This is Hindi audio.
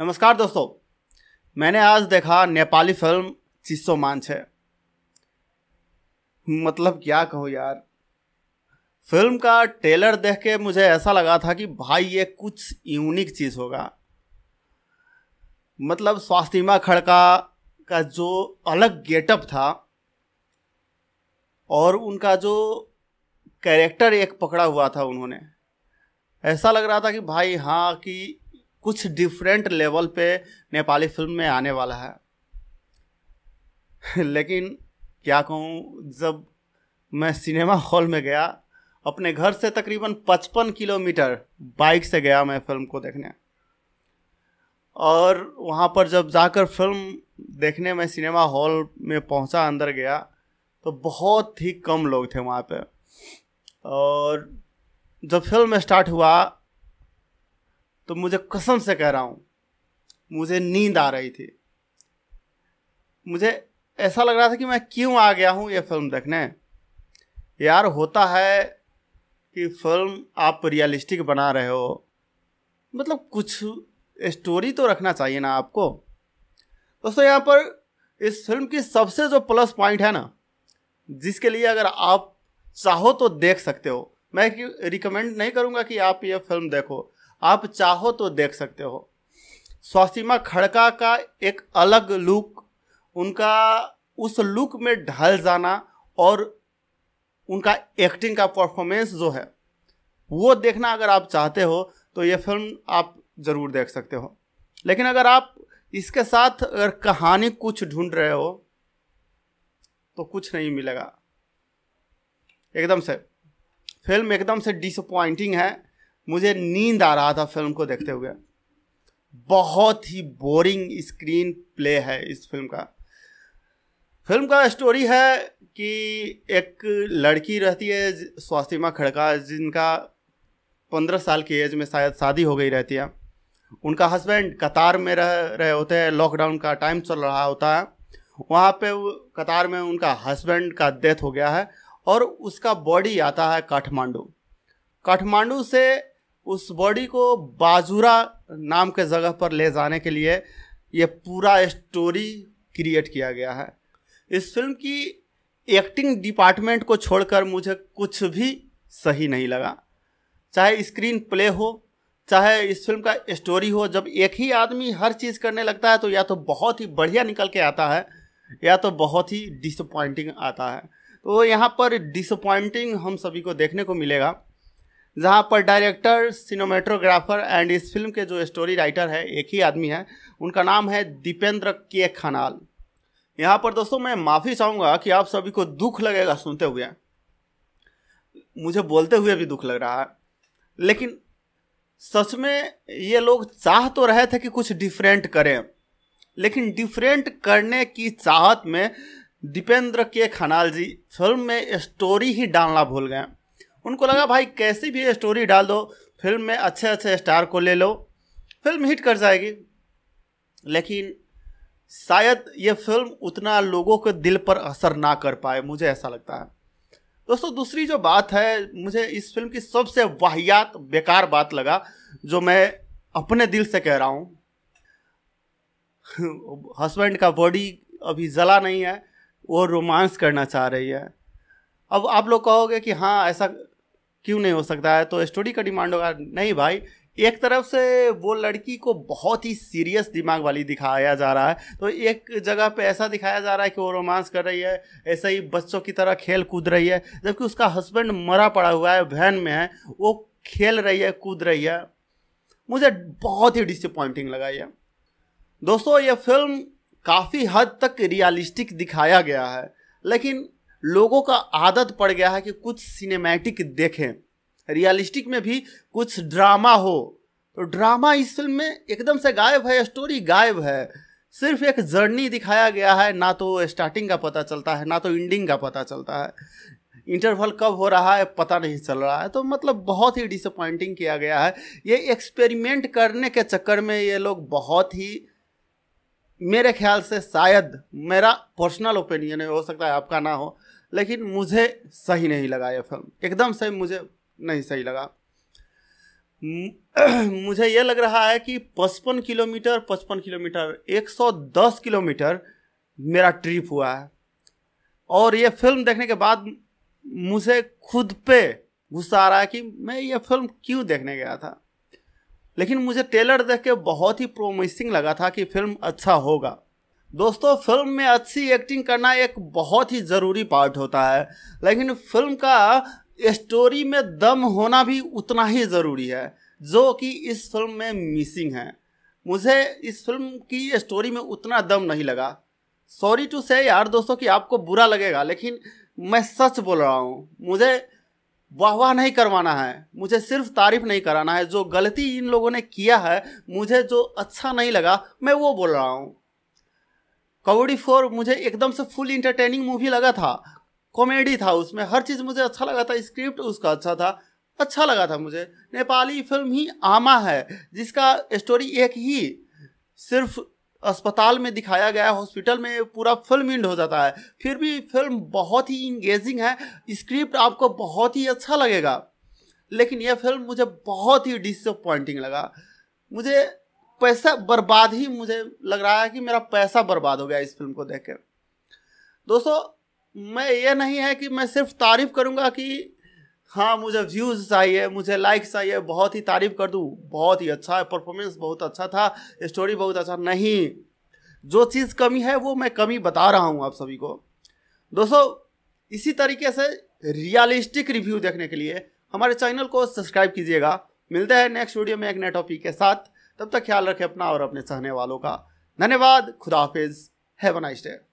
नमस्कार दोस्तों मैंने आज देखा नेपाली फिल्म चिस्सो मान छ मतलब क्या कहूँ यार फिल्म का ट्रेलर देख के मुझे ऐसा लगा था कि भाई ये कुछ यूनिक चीज़ होगा मतलब स्वास्तिमा खड़का का जो अलग गेटअप था और उनका जो कैरेक्टर एक पकड़ा हुआ था उन्होंने ऐसा लग रहा था कि भाई हाँ कि कुछ डिफरेंट लेवल पे नेपाली फिल्म में आने वाला है लेकिन क्या कहूँ जब मैं सिनेमा हॉल में गया अपने घर से तकरीबन 55 किलोमीटर बाइक से गया मैं फिल्म को देखने और वहाँ पर जब जाकर फिल्म देखने में सिनेमा हॉल में पहुँचा अंदर गया तो बहुत ही कम लोग थे वहाँ पे और जब फिल्म स्टार्ट हुआ तो मुझे कसम से कह रहा हूँ मुझे नींद आ रही थी मुझे ऐसा लग रहा था कि मैं क्यों आ गया हूँ ये फिल्म देखने यार होता है कि फिल्म आप रियलिस्टिक बना रहे हो मतलब कुछ स्टोरी तो रखना चाहिए ना आपको दोस्तों यहाँ पर इस फिल्म की सबसे जो प्लस पॉइंट है ना जिसके लिए अगर आप चाहो तो देख सकते हो मैं रिकमेंड नहीं करूंगा कि आप यह फिल्म देखो आप चाहो तो देख सकते हो स्वासीमा खड़का का एक अलग लुक उनका उस लुक में ढल जाना और उनका एक्टिंग का परफॉर्मेंस जो है वो देखना अगर आप चाहते हो तो ये फिल्म आप ज़रूर देख सकते हो लेकिन अगर आप इसके साथ अगर कहानी कुछ ढूंढ रहे हो तो कुछ नहीं मिलेगा एकदम से फिल्म एकदम से डिसअपॉइंटिंग है मुझे नींद आ रहा था फिल्म को देखते हुए बहुत ही बोरिंग स्क्रीन प्ले है इस फिल्म का फिल्म का स्टोरी है कि एक लड़की रहती है स्वास्तिमा खड़का जिनका पंद्रह साल की एज में शायद शादी हो गई रहती है उनका हस्बैंड कतार में रह रहे होते हैं लॉकडाउन का टाइम चल रहा होता है वहाँ पे कतार में उनका हस्बैंड का डेथ हो गया है और उसका बॉडी आता है काठमांडू काठमांडू से उस बॉडी को बाजूरा नाम के जगह पर ले जाने के लिए यह पूरा स्टोरी क्रिएट किया गया है इस फिल्म की एक्टिंग डिपार्टमेंट को छोड़कर मुझे कुछ भी सही नहीं लगा चाहे स्क्रीन प्ले हो चाहे इस फिल्म का स्टोरी हो जब एक ही आदमी हर चीज़ करने लगता है तो या तो बहुत ही बढ़िया निकल के आता है या तो बहुत ही डिसअपॉइंटिंग आता है तो यहाँ पर डिसअपॉइंटिंग हम सभी को देखने को मिलेगा जहाँ पर डायरेक्टर सिनेमेटोग्राफर एंड इस फिल्म के जो स्टोरी राइटर है एक ही आदमी है उनका नाम है दीपेंद्र के खनाल यहाँ पर दोस्तों मैं माफ़ी चाहूँगा कि आप सभी को दुख लगेगा सुनते हुए मुझे बोलते हुए भी दुख लग रहा है लेकिन सच में ये लोग चाह तो रहे थे कि कुछ डिफरेंट करें लेकिन डिफरेंट करने की चाहत में दीपेंद्र के खनाल जी फिल्म में स्टोरी ही डालना भूल गए उनको लगा भाई कैसी भी स्टोरी डाल दो फिल्म में अच्छे अच्छे स्टार को ले लो फिल्म हिट कर जाएगी लेकिन शायद ये फिल्म उतना लोगों के दिल पर असर ना कर पाए मुझे ऐसा लगता है दोस्तों दूसरी जो बात है मुझे इस फिल्म की सबसे वाहियात बेकार बात लगा जो मैं अपने दिल से कह रहा हूँ हस्बैंड का बॉडी अभी जला नहीं है वो रोमांस करना चाह रही है अब आप लोग कहोगे कि हाँ ऐसा क्यों नहीं हो सकता है तो स्टोरी का डिमांड होगा नहीं भाई एक तरफ से वो लड़की को बहुत ही सीरियस दिमाग वाली दिखाया जा रहा है तो एक जगह पे ऐसा दिखाया जा रहा है कि वो रोमांस कर रही है ऐसे ही बच्चों की तरह खेल कूद रही है जबकि उसका हस्बैंड मरा पड़ा हुआ है वैन में है वो खेल रही है कूद रही है मुझे बहुत ही डिसअपॉइंटिंग लगा ये दोस्तों ये फिल्म काफ़ी हद तक रियलिस्टिक दिखाया गया है लेकिन लोगों का आदत पड़ गया है कि कुछ सिनेमैटिक देखें रियलिस्टिक में भी कुछ ड्रामा हो तो ड्रामा इस फिल्म में एकदम से गायब है स्टोरी गायब है सिर्फ एक जर्नी दिखाया गया है ना तो स्टार्टिंग का पता चलता है ना तो एंडिंग का पता चलता है इंटरवल कब हो रहा है पता नहीं चल रहा है तो मतलब बहुत ही डिसअपॉइंटिंग किया गया है ये एक्सपेरिमेंट करने के चक्कर में ये लोग बहुत ही मेरे ख्याल से शायद मेरा पर्सनल ओपिनियन है हो सकता है आपका ना हो लेकिन मुझे सही नहीं लगा ये फिल्म एकदम से मुझे नहीं सही लगा मुझे ये लग रहा है कि पचपन किलोमीटर पचपन किलोमीटर 110 किलोमीटर मेरा ट्रिप हुआ है और ये फिल्म देखने के बाद मुझे खुद पे गुस्सा आ रहा है कि मैं ये फिल्म क्यों देखने गया था लेकिन मुझे ट्रेलर देख के बहुत ही प्रोमिसिंग लगा था कि फिल्म अच्छा होगा दोस्तों फिल्म में अच्छी एक्टिंग करना एक बहुत ही ज़रूरी पार्ट होता है लेकिन फिल्म का स्टोरी में दम होना भी उतना ही ज़रूरी है जो कि इस फिल्म में मिसिंग है मुझे इस फिल्म की स्टोरी में उतना दम नहीं लगा सॉरी टू से यार दोस्तों कि आपको बुरा लगेगा लेकिन मैं सच बोल रहा हूँ मुझे वाह वाह नहीं करवाना है मुझे सिर्फ तारीफ नहीं कराना है जो गलती इन लोगों ने किया है मुझे जो अच्छा नहीं लगा मैं वो बोल रहा हूँ कबड्डी फोर मुझे एकदम से फुल इंटरटेनिंग मूवी लगा था कॉमेडी था उसमें हर चीज़ मुझे अच्छा लगा था स्क्रिप्ट उसका अच्छा था अच्छा लगा था मुझे नेपाली फिल्म ही आमा है जिसका स्टोरी एक ही सिर्फ अस्पताल में दिखाया गया हॉस्पिटल में पूरा फिल्म इंड हो जाता है फिर भी फिल्म बहुत ही इंगेजिंग है स्क्रिप्ट आपको बहुत ही अच्छा लगेगा लेकिन यह फिल्म मुझे बहुत ही डिसअपॉइंटिंग लगा मुझे पैसा बर्बाद ही मुझे लग रहा है कि मेरा पैसा बर्बाद हो गया इस फिल्म को देख के दोस्तों मैं ये नहीं है कि मैं सिर्फ तारीफ करूँगा कि हाँ मुझे व्यूज़ चाहिए मुझे लाइक्स चाहिए बहुत ही तारीफ कर दूँ बहुत ही अच्छा है परफॉर्मेंस बहुत अच्छा था स्टोरी बहुत अच्छा नहीं जो चीज़ कमी है वो मैं कमी बता रहा हूँ आप सभी को दोस्तों इसी तरीके से रियलिस्टिक रिव्यू देखने के लिए हमारे चैनल को सब्सक्राइब कीजिएगा मिलते हैं नेक्स्ट वीडियो में एक नए टॉपिक के साथ तब तक ख्याल रखें अपना और अपने सहने वालों का धन्यवाद खुदाफिज हैव नाइस डे